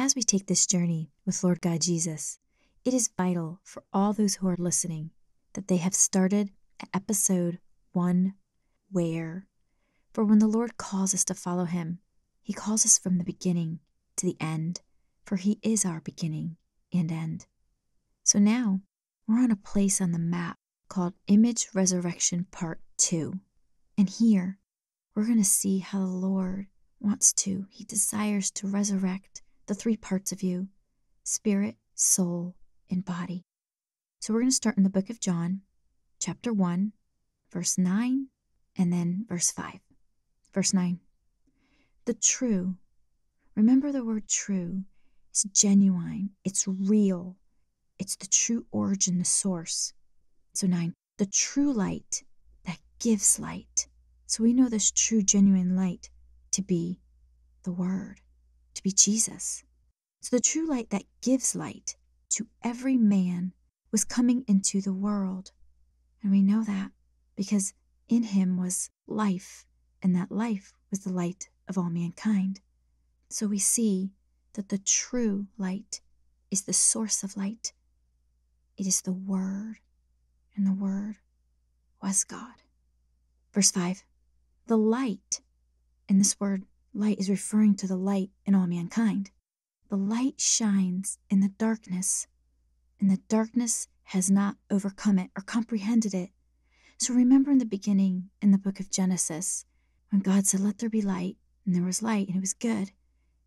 As we take this journey with Lord God Jesus, it is vital for all those who are listening that they have started at episode one, where. For when the Lord calls us to follow him, he calls us from the beginning to the end, for he is our beginning and end. So now we're on a place on the map called Image Resurrection Part 2. And here we're going to see how the Lord wants to, he desires to resurrect the three parts of you spirit, soul, and body. So we're going to start in the book of John, chapter 1, verse 9, and then verse 5. Verse 9 The true, remember the word true, it's genuine, it's real, it's the true origin, the source. So 9, the true light that gives light. So we know this true, genuine light to be the Word to be Jesus. So the true light that gives light to every man was coming into the world. And we know that because in him was life, and that life was the light of all mankind. So we see that the true light is the source of light. It is the Word, and the Word was God. Verse 5 The light, and this word Light is referring to the light in all mankind. The light shines in the darkness, and the darkness has not overcome it or comprehended it. So remember in the beginning in the book of Genesis, when God said, Let there be light, and there was light, and it was good,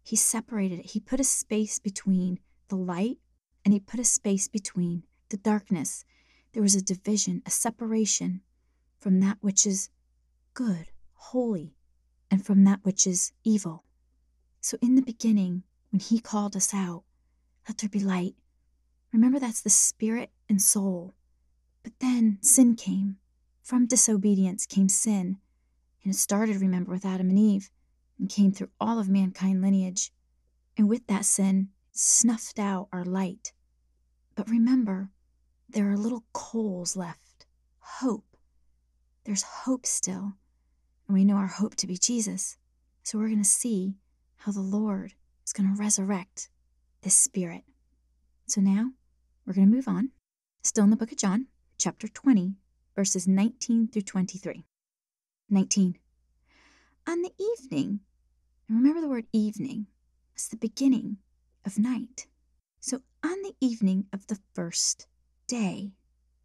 He separated it. He put a space between the light and He put a space between the darkness. There was a division, a separation from that which is good, holy, and from that which is evil. So, in the beginning, when He called us out, let there be light. Remember, that's the spirit and soul. But then sin came. From disobedience came sin. And it started, remember, with Adam and Eve and came through all of mankind lineage. And with that sin, snuffed out our light. But remember, there are little coals left, hope. There's hope still and we know our hope to be Jesus. So we're going to see how the Lord is going to resurrect this spirit. So now we're going to move on, still in the book of John, chapter 20, verses 19 through 23. 19. On the evening, and remember the word evening, it's the beginning of night. So on the evening of the first day,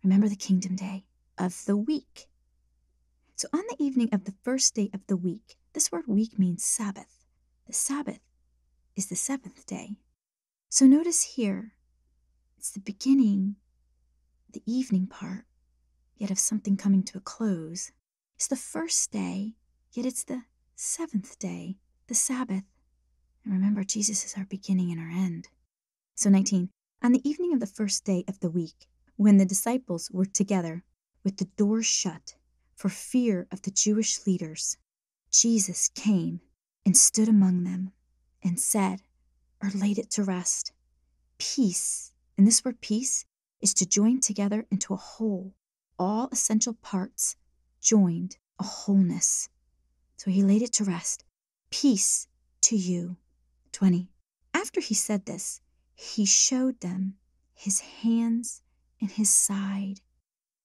remember the kingdom day of the week, so on the evening of the first day of the week, this word week means Sabbath. The Sabbath is the seventh day. So notice here, it's the beginning, the evening part, yet of something coming to a close. It's the first day, yet it's the seventh day, the Sabbath. And remember, Jesus is our beginning and our end. So 19, on the evening of the first day of the week, when the disciples were together with the door shut for fear of the Jewish leaders, Jesus came and stood among them and said, or laid it to rest, Peace. And this word peace is to join together into a whole, all essential parts joined, a wholeness. So he laid it to rest. Peace to you. 20. After he said this, he showed them his hands and his side.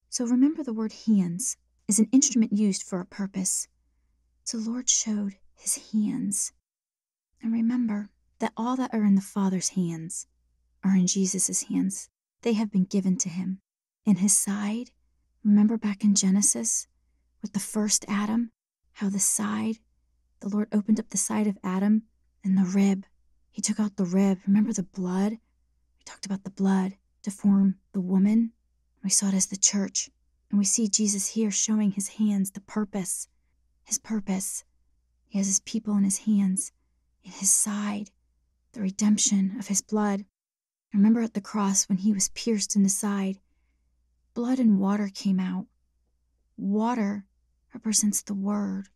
So remember the word hands is an instrument used for a purpose. The Lord showed his hands. And remember that all that are in the Father's hands are in Jesus' hands. They have been given to him. In his side, remember back in Genesis with the first Adam, how the side, the Lord opened up the side of Adam and the rib. He took out the rib. Remember the blood? We talked about the blood to form the woman. We saw it as the church. And we see Jesus here showing his hands the purpose, his purpose. He has his people in his hands, in his side, the redemption of his blood. Remember at the cross when he was pierced in the side, blood and water came out. Water represents the word,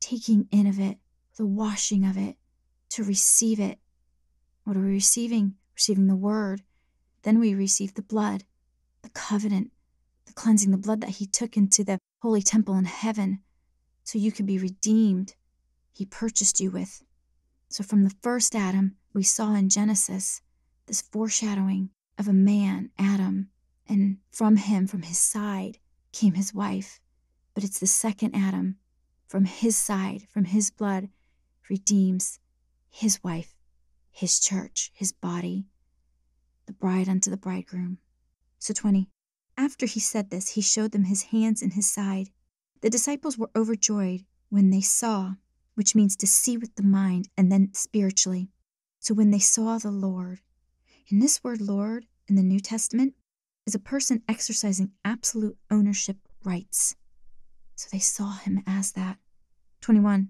taking in of it, the washing of it, to receive it. What are we receiving? Receiving the word. Then we receive the blood, the covenant cleansing the blood that he took into the holy temple in heaven so you could be redeemed. He purchased you with. So, from the first Adam, we saw in Genesis this foreshadowing of a man, Adam, and from him, from his side, came his wife. But it's the second Adam, from his side, from his blood, redeems his wife, his church, his body, the bride unto the bridegroom. So, 20. After he said this, he showed them his hands and his side. The disciples were overjoyed when they saw, which means to see with the mind and then spiritually. So when they saw the Lord, and this word Lord in the New Testament is a person exercising absolute ownership rights. So they saw him as that. 21.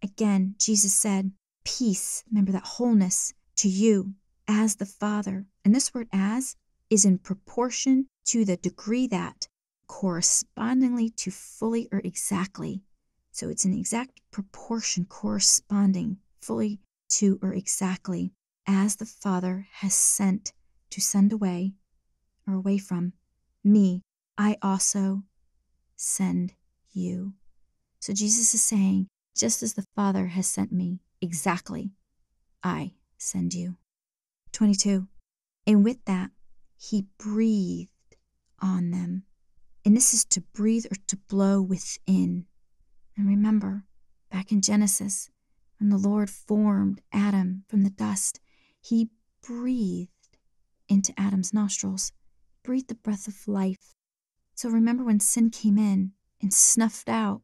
Again, Jesus said, Peace, remember that wholeness, to you, as the Father. And this word as is in proportion to the degree that correspondingly to fully or exactly. So it's an exact proportion corresponding fully to or exactly as the Father has sent to send away or away from me, I also send you. So Jesus is saying, just as the Father has sent me, exactly, I send you. 22. And with that, he breathed on them. And this is to breathe or to blow within. And remember, back in Genesis, when the Lord formed Adam from the dust, he breathed into Adam's nostrils, breathed the breath of life. So remember when sin came in and snuffed out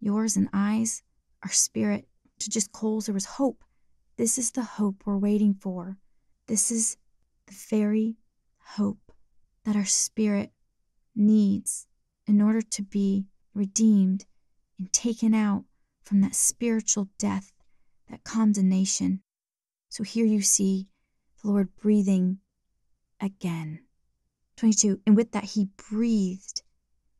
yours and eyes, our spirit, to just coals, there was hope. This is the hope we're waiting for. This is the very hope that our spirit needs in order to be redeemed and taken out from that spiritual death, that condemnation. So here you see the Lord breathing again. 22. And with that, he breathed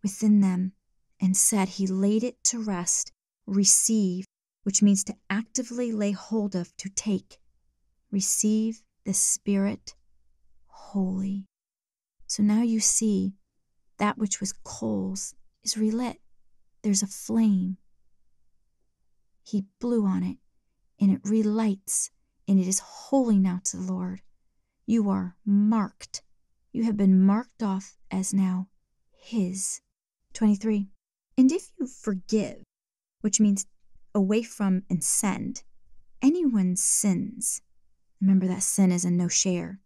within them and said, He laid it to rest, receive, which means to actively lay hold of, to take. Receive the Spirit holy. So now you see that which was coals is relit. There's a flame. He blew on it, and it relights, and it is holy now to the Lord. You are marked. You have been marked off as now His. 23. And if you forgive, which means away from and send, anyone sins. Remember that sin is a no share.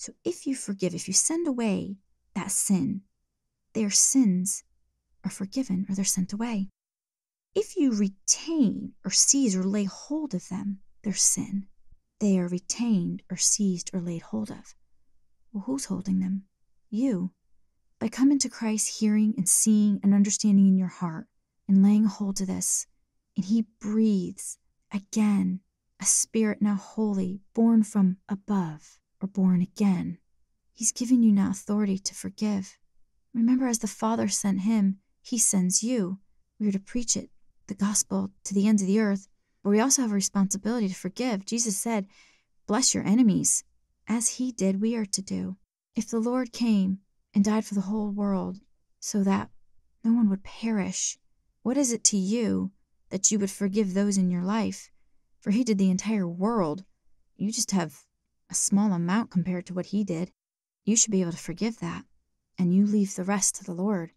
So if you forgive, if you send away that sin, their sins are forgiven or they're sent away. If you retain or seize or lay hold of them, their sin, they are retained or seized or laid hold of. Well, who's holding them? You. By coming to Christ, hearing and seeing and understanding in your heart and laying hold to this, and He breathes again a spirit now holy, born from above, or born again. He's given you now authority to forgive. Remember, as the Father sent him, he sends you. We are to preach it, the gospel, to the ends of the earth, but we also have a responsibility to forgive. Jesus said, Bless your enemies. As he did, we are to do. If the Lord came and died for the whole world so that no one would perish, what is it to you that you would forgive those in your life? For he did the entire world. You just have a small amount compared to what he did. You should be able to forgive that. And you leave the rest to the Lord.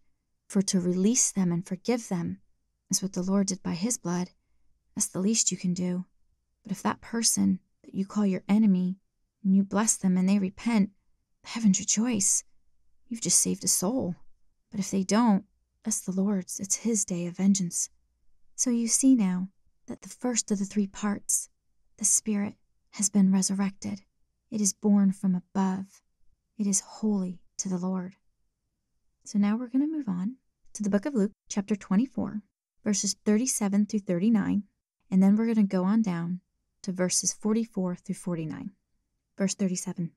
For to release them and forgive them is what the Lord did by his blood. That's the least you can do. But if that person that you call your enemy, and you bless them and they repent, heaven's rejoice. You've just saved a soul. But if they don't, that's the Lord's. It's his day of vengeance. So you see now that the first of the three parts, the Spirit, has been resurrected. It is born from above. It is holy to the Lord. So now we're going to move on to the book of Luke, chapter 24, verses 37 through 39, and then we're going to go on down to verses 44 through 49. Verse 37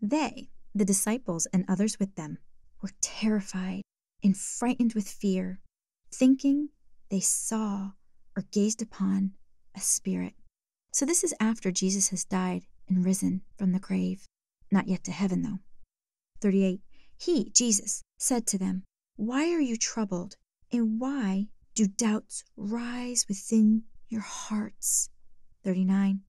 They, the disciples and others with them, were terrified and frightened with fear, thinking they saw or gazed upon a spirit. So this is after Jesus has died and risen from the grave. Not yet to heaven, though. 38. He, Jesus, said to them, Why are you troubled? And why do doubts rise within your hearts? 39.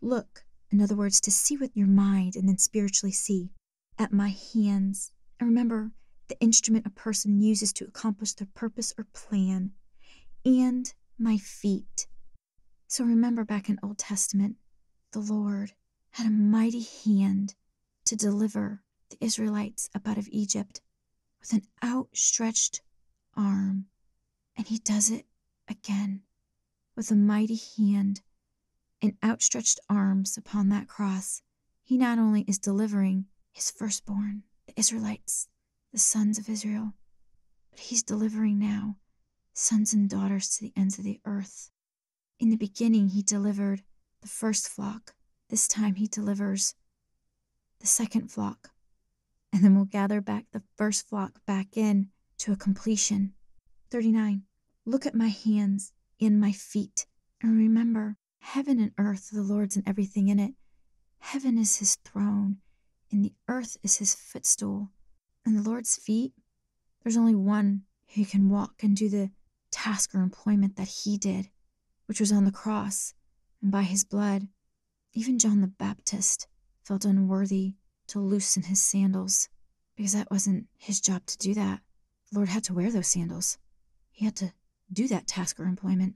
Look, in other words, to see with your mind and then spiritually see, at my hands. And remember, the instrument a person uses to accomplish their purpose or plan, and my feet. So remember back in Old Testament, the Lord had a mighty hand to deliver the Israelites up out of Egypt with an outstretched arm. And he does it again with a mighty hand and outstretched arms upon that cross. He not only is delivering his firstborn, the Israelites, the sons of Israel, but he's delivering now sons and daughters to the ends of the earth. In the beginning, he delivered the first flock this time he delivers the second flock, and then we'll gather back the first flock back in to a completion. 39. Look at my hands and my feet, and remember heaven and earth the Lord's and everything in it. Heaven is his throne, and the earth is his footstool. And the Lord's feet, there's only one who can walk and do the task or employment that he did, which was on the cross and by his blood. Even John the Baptist felt unworthy to loosen his sandals because that wasn't his job to do that. The Lord had to wear those sandals, he had to do that task or employment.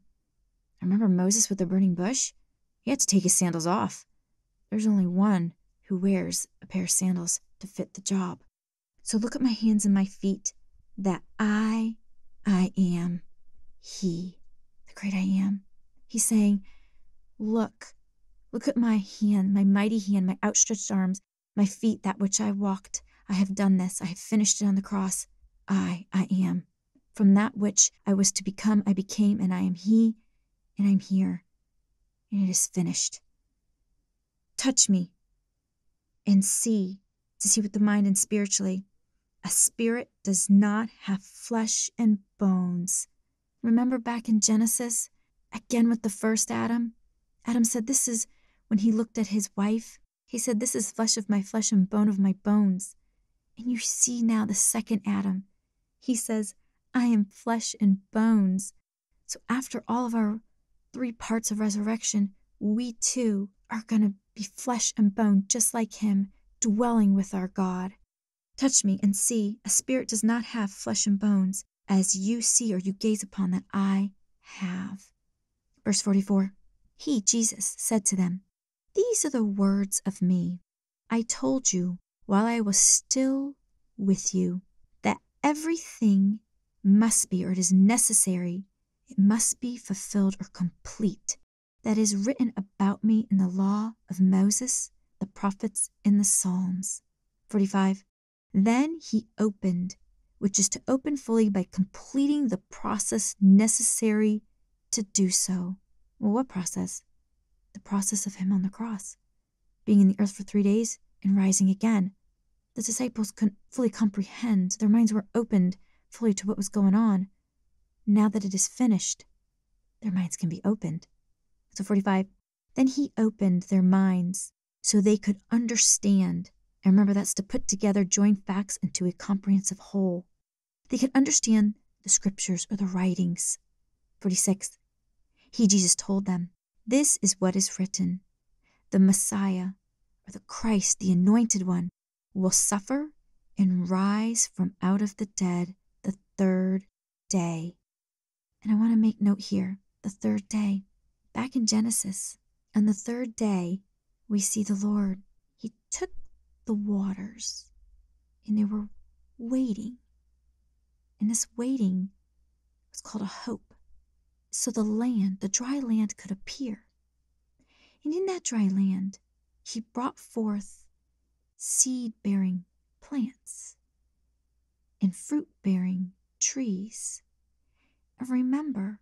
I remember Moses with the burning bush, he had to take his sandals off. There's only one who wears a pair of sandals to fit the job. So look at my hands and my feet, that I, I am He, the great I am. He's saying, Look, Look at my hand, my mighty hand, my outstretched arms, my feet, that which I walked. I have done this. I have finished it on the cross. I, I am. From that which I was to become, I became, and I am He, and I'm here, and it is finished. Touch me and see, to see with the mind and spiritually. A spirit does not have flesh and bones. Remember back in Genesis, again with the first Adam? Adam said, This is when he looked at his wife, he said, This is flesh of my flesh and bone of my bones. And you see now the second Adam. He says, I am flesh and bones. So after all of our three parts of resurrection, we too are going to be flesh and bone, just like him, dwelling with our God. Touch me and see, a spirit does not have flesh and bones, as you see or you gaze upon that I have. Verse 44 He, Jesus, said to them, these are the words of me. I told you while I was still with you that everything must be, or it is necessary, it must be fulfilled or complete, that is written about me in the law of Moses, the prophets, and the Psalms. 45. Then he opened, which is to open fully by completing the process necessary to do so. Well, what process? the process of him on the cross, being in the earth for three days and rising again. The disciples couldn't fully comprehend, their minds were opened fully to what was going on. Now that it is finished, their minds can be opened. So 45. Then he opened their minds so they could understand. And remember, that's to put together joined facts into a comprehensive whole. They could understand the scriptures or the writings. 46. He, Jesus, told them this is what is written The Messiah, or the Christ, the Anointed One, will suffer and rise from out of the dead the third day. And I want to make note here the third day. Back in Genesis, on the third day, we see the Lord. He took the waters and they were waiting. And this waiting was called a hope so the land, the dry land, could appear. And in that dry land, he brought forth seed bearing plants and fruit bearing trees. And remember,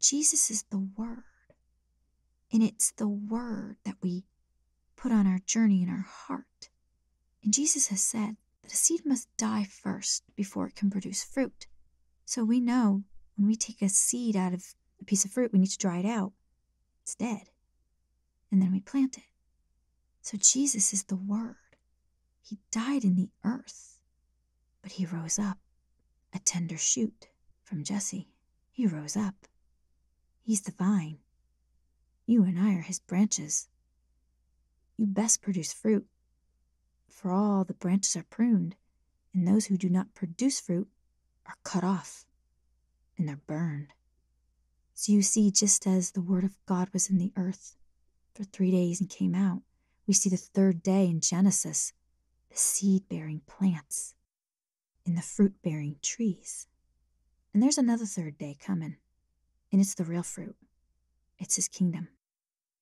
Jesus is the Word. And it's the Word that we put on our journey in our heart. And Jesus has said that a seed must die first before it can produce fruit. So we know when we take a seed out of a piece of fruit, we need to dry it out. It's dead. And then we plant it. So Jesus is the Word. He died in the earth, but he rose up, a tender shoot from Jesse. He rose up. He's the vine. You and I are his branches. You best produce fruit, for all the branches are pruned, and those who do not produce fruit are cut off and they're burned. So you see, just as the word of God was in the earth for three days and came out, we see the third day in Genesis the seed bearing plants and the fruit bearing trees. And there's another third day coming, and it's the real fruit. It's his kingdom.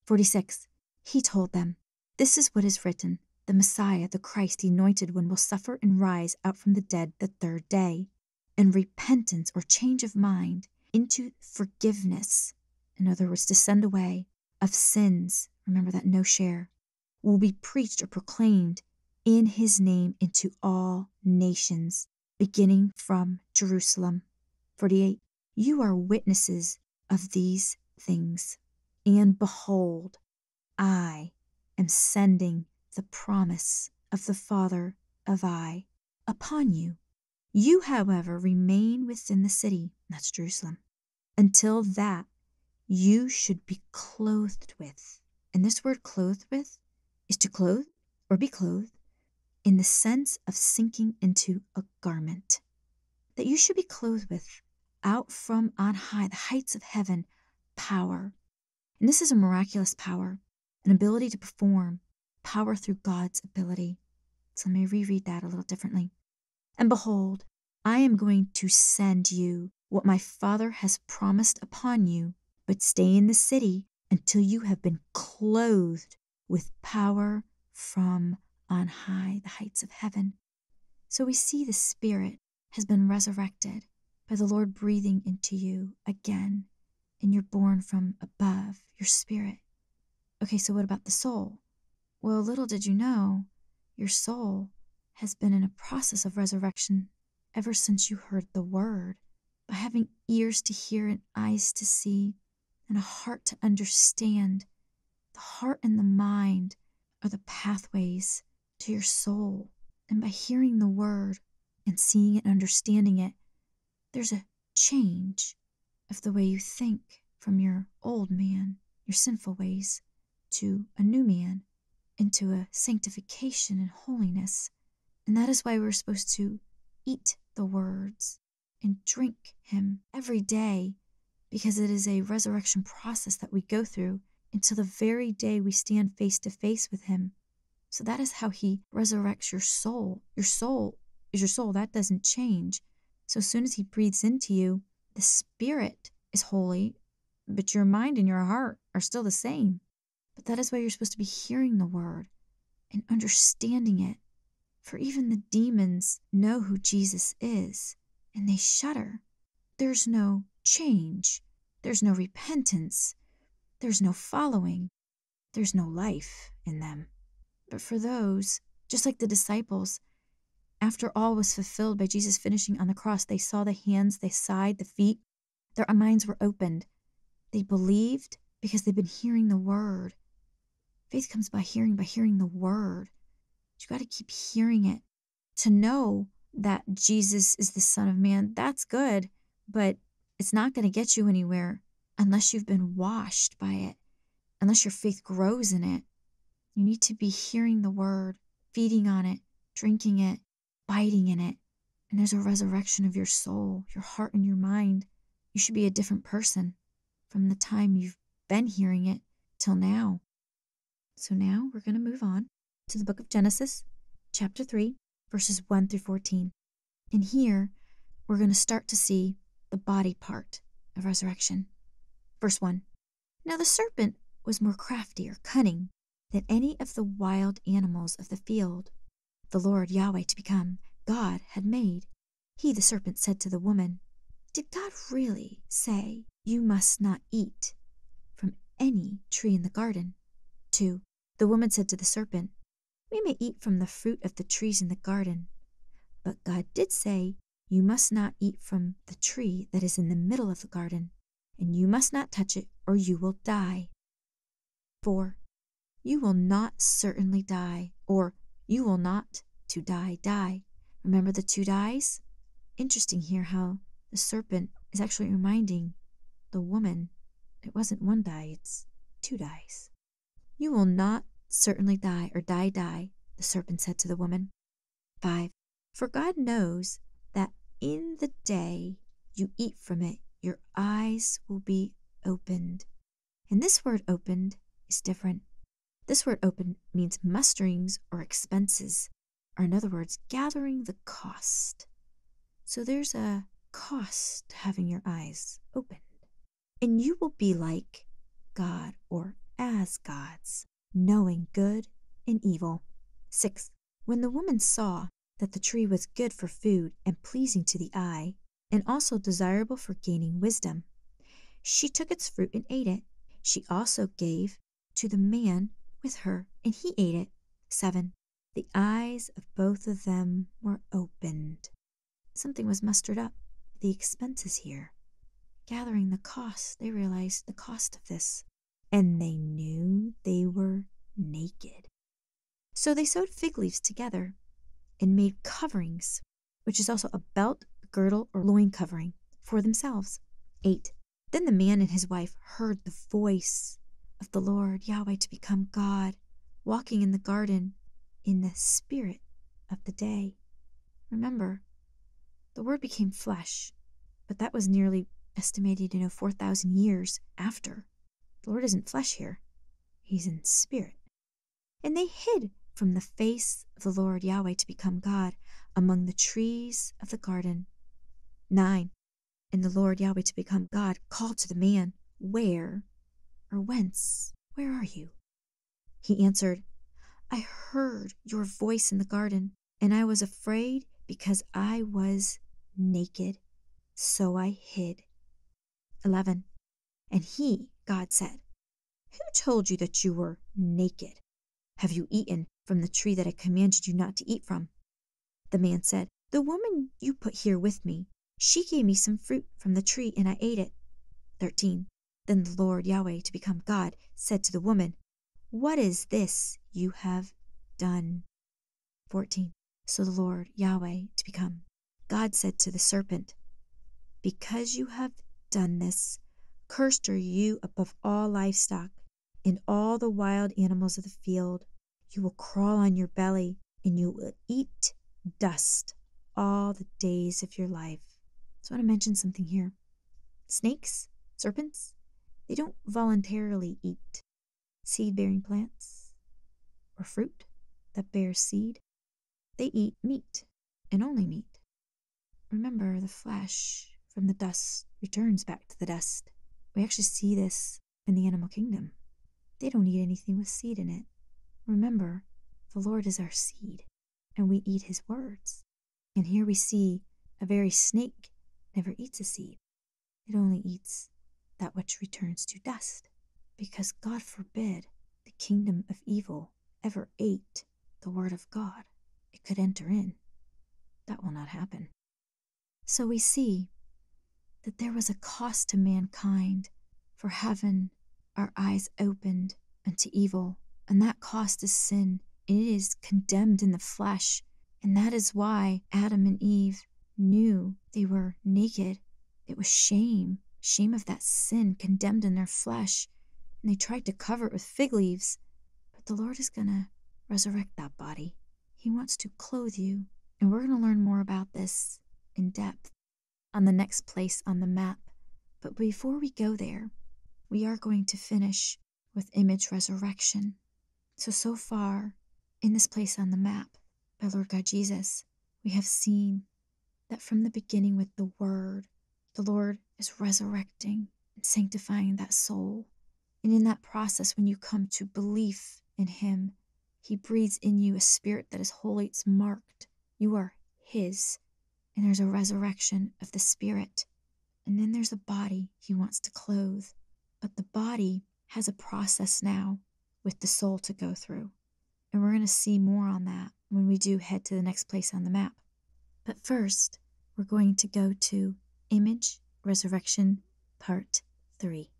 46. He told them, This is what is written The Messiah, the Christ, the anointed one, will suffer and rise out from the dead the third day and repentance or change of mind into forgiveness, in other words, to send away of sins, remember that no share, will be preached or proclaimed in his name into all nations, beginning from Jerusalem. 48. You are witnesses of these things. And behold, I am sending the promise of the Father of I upon you. You, however, remain within the city, that's Jerusalem, until that you should be clothed with. And this word clothed with is to clothe or be clothed in the sense of sinking into a garment. That you should be clothed with out from on high, the heights of heaven, power. And this is a miraculous power, an ability to perform, power through God's ability. So let me reread that a little differently. And behold, I am going to send you what my father has promised upon you, but stay in the city until you have been clothed with power from on high, the heights of heaven. So we see the Spirit has been resurrected by the Lord breathing into you again, and you're born from above, your spirit. Okay, so what about the soul? Well, little did you know, your soul has been in a process of resurrection ever since you heard the word. By having ears to hear and eyes to see and a heart to understand, the heart and the mind are the pathways to your soul. And by hearing the word and seeing and understanding it, there's a change of the way you think from your old man, your sinful ways, to a new man, into a sanctification and holiness and that is why we're supposed to eat the words and drink Him every day, because it is a resurrection process that we go through until the very day we stand face to face with Him. So that is how He resurrects your soul. Your soul is your soul, that doesn't change. So as soon as He breathes into you, the Spirit is holy, but your mind and your heart are still the same. But that is why you're supposed to be hearing the Word and understanding it for even the demons know who Jesus is and they shudder. There's no change, there's no repentance, there's no following, there's no life in them. But for those, just like the disciples, after all was fulfilled by Jesus finishing on the cross, they saw the hands, the side, the feet, their minds were opened. They believed because they've been hearing the word. Faith comes by hearing, by hearing the word you got to keep hearing it to know that Jesus is the Son of Man. That's good, but it's not going to get you anywhere unless you've been washed by it, unless your faith grows in it. You need to be hearing the word, feeding on it, drinking it, biting in it. And there's a resurrection of your soul, your heart, and your mind. You should be a different person from the time you've been hearing it till now. So now we're going to move on to the book of Genesis, chapter 3, verses 1 through 14. And here, we're going to start to see the body part of resurrection. Verse 1 Now the serpent was more crafty or cunning than any of the wild animals of the field the Lord Yahweh to become God had made. He, the serpent, said to the woman, Did God really say you must not eat from any tree in the garden? 2. The woman said to the serpent, we may eat from the fruit of the trees in the garden. But God did say, You must not eat from the tree that is in the middle of the garden, and you must not touch it, or you will die. 4. You will not certainly die, or you will not to die, die. Remember the two dies? Interesting here how the serpent is actually reminding the woman it wasn't one die, it's two dies. You will not Certainly die or die die, the serpent said to the woman. 5. For God knows that in the day you eat from it, your eyes will be opened. And this word opened is different. This word open means musterings or expenses, or in other words, gathering the cost. So there's a cost to having your eyes opened. And you will be like God or as gods knowing good and evil. 6. When the woman saw that the tree was good for food and pleasing to the eye, and also desirable for gaining wisdom, she took its fruit and ate it. She also gave to the man with her, and he ate it. 7. The eyes of both of them were opened. Something was mustered up, the expenses here. Gathering the cost, they realized the cost of this and they knew they were naked. So they sewed fig leaves together and made coverings, which is also a belt, girdle, or loin covering for themselves. 8. Then the man and his wife heard the voice of the Lord Yahweh to become God, walking in the garden in the spirit of the day. Remember, the Word became flesh, but that was nearly estimated, you know, 4,000 years after the Lord isn't flesh here, He's in spirit. And they hid from the face of the Lord Yahweh to become God among the trees of the garden. 9. And the Lord Yahweh to become God called to the man, Where or whence? Where are you? He answered, I heard your voice in the garden, and I was afraid because I was naked, so I hid. 11. And he, God said, Who told you that you were naked? Have you eaten from the tree that I commanded you not to eat from? The man said, The woman you put here with me, she gave me some fruit from the tree, and I ate it. 13. Then the Lord Yahweh, to become God, said to the woman, What is this you have done? 14. So the Lord Yahweh, to become God, said to the serpent, Because you have done this, Cursed are you above all livestock and all the wild animals of the field. You will crawl on your belly, and you will eat dust all the days of your life. So I want to mention something here. Snakes, serpents, they don't voluntarily eat seed bearing plants or fruit that bears seed. They eat meat and only meat. Remember, the flesh from the dust returns back to the dust. We actually see this in the animal kingdom. They don't eat anything with seed in it. Remember, the Lord is our seed, and we eat his words. And here we see a very snake never eats a seed, it only eats that which returns to dust. Because God forbid the kingdom of evil ever ate the word of God, it could enter in. That will not happen. So we see that there was a cost to mankind for having our eyes opened unto evil, and that cost is sin. and It is condemned in the flesh, and that is why Adam and Eve knew they were naked. It was shame, shame of that sin condemned in their flesh, and they tried to cover it with fig leaves. But the Lord is going to resurrect that body. He wants to clothe you, and we're going to learn more about this in depth on the next place on the map. But before we go there, we are going to finish with image resurrection. So, so far, in this place on the map, by Lord God Jesus, we have seen that from the beginning with the Word, the Lord is resurrecting and sanctifying that soul. And in that process, when you come to belief in Him, He breathes in you a spirit that is holy, it's marked. You are His and there's a resurrection of the spirit. And then there's a body he wants to clothe. But the body has a process now with the soul to go through. And we're going to see more on that when we do head to the next place on the map. But first, we're going to go to Image Resurrection Part 3.